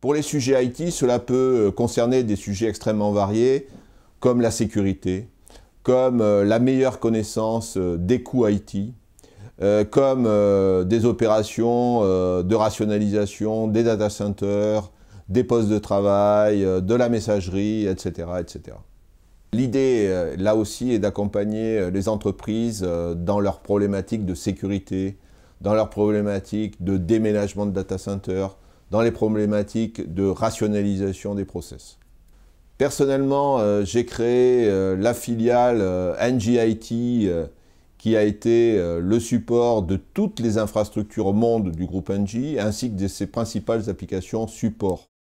Pour les sujets IT, cela peut euh, concerner des sujets extrêmement variés, comme la sécurité, comme euh, la meilleure connaissance euh, des coûts IT, comme des opérations de rationalisation des data centers, des postes de travail, de la messagerie, etc. etc. L'idée, là aussi, est d'accompagner les entreprises dans leurs problématiques de sécurité, dans leurs problématiques de déménagement de data centers, dans les problématiques de rationalisation des process. Personnellement, euh, j'ai créé euh, la filiale euh, NGIT qui a été le support de toutes les infrastructures au monde du groupe NG ainsi que de ses principales applications support.